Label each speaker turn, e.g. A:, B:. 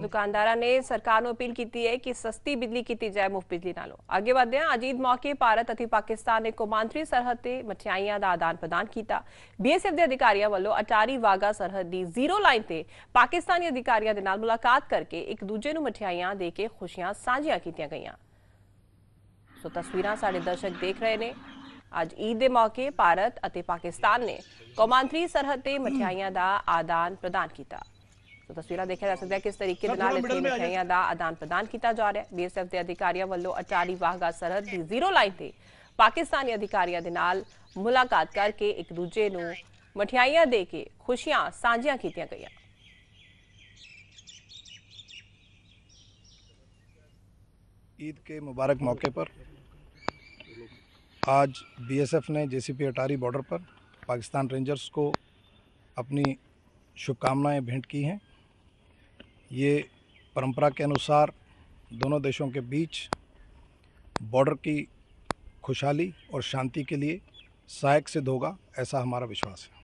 A: ਦੁਕਾਨਦਾਰਾਂ ਨੇ ਸਰਕਾਰ ਨੂੰ ਅਪੀਲ ਕੀਤੀ ਹੈ ਕਿ ਸਸਤੀ ਬਿਜਲੀ ਕੀਤੀ ਜਾਏ ਮੁਫਤ ਬਿਜਲੀ ਨਾਲੋਂ ਅੱਗੇ ਵਧਦੇ ਹਾਂ ਅਜੀਤ ਮੌਕੇ ਭਾਰਤ ਅਤੇ ਪਾਕਿਸਤਾਨ ਨੇ ਕੋਮਾਂਤਰੀ ਸਰਹੱਦ ਤੇ ਮਠਿਆਈਆਂ ਦਾ ਆਦਾਨ ਪ੍ਰਦਾਨ ਕੀਤਾ ਬੀਐਸਐਫ ਦੇ ਅਧਿਕਾਰੀਆਂ ਵੱਲੋਂ ਅਟਾਰੀ ਵਾਗਾ ਸਰਹੱਦ ਦੀ ਜ਼ੀਰੋ ਲਾਈਨ ਤੇ ਪਾਕਿਸਤਾਨੀ ਅਧਿਕਾਰੀਆਂ ਦੇ ਨਾਲ ਮੁਲਾਕਾਤ ਕਰਕੇ ਇੱਕ ਦੂਜੇ ਨੂੰ ਮਠਿਆਈਆਂ ਦੇ ਕੇ ਖੁਸ਼ੀਆਂ ਸਾਂਝੀਆਂ ਕੀਤੀਆਂ ਗਈਆਂ ਸੋ ਤਸਵੀਰਾਂ ਸਾਡੇ ਦਰਸ਼ਕ ਦੇਖ ਰਹੇ ਨੇ ਅੱਜ ਈਦ ਦੇ ਮੌਕੇ ਭਾਰਤ ਅਤੇ ਪਾਕਿਸਤਾਨ ਨੇ ਕੋਮਾਂਤਰੀ ਸਰਹੱਦ ਤੇ ਮਠਿਆਈਆਂ ਦਾ ਆਦਾਨ ਪ੍ਰਦਾਨ ਕੀਤਾ तो तस्वीर देखा जा सकता है किस तरीके आदान प्रदान किया जा रहा है बी एस एफ के अधिकारियों वालों अटारी वाहगा सरहद की जीरो लाइन से पाकिस्तानी अधिकारियों के नाल मुलाकात करके एक दूजे ਨੂੰ ਮਠਿਆਈਆਂ दे के खुशियां ਸਾਂਝੀਆਂ की गई
B: ईद के मुबारक मौके पर आज बीएसएफ ने जेसीपी अटारी बॉर्डर पर पाकिस्तान रेंजर्स को अपनी शुभकामनाएं भेंट की हैं ये परंपरा के अनुसार दोनों देशों के बीच बॉर्डर की खुशहाली और शांति के लिए सहायक सिद्ध होगा ऐसा हमारा विश्वास है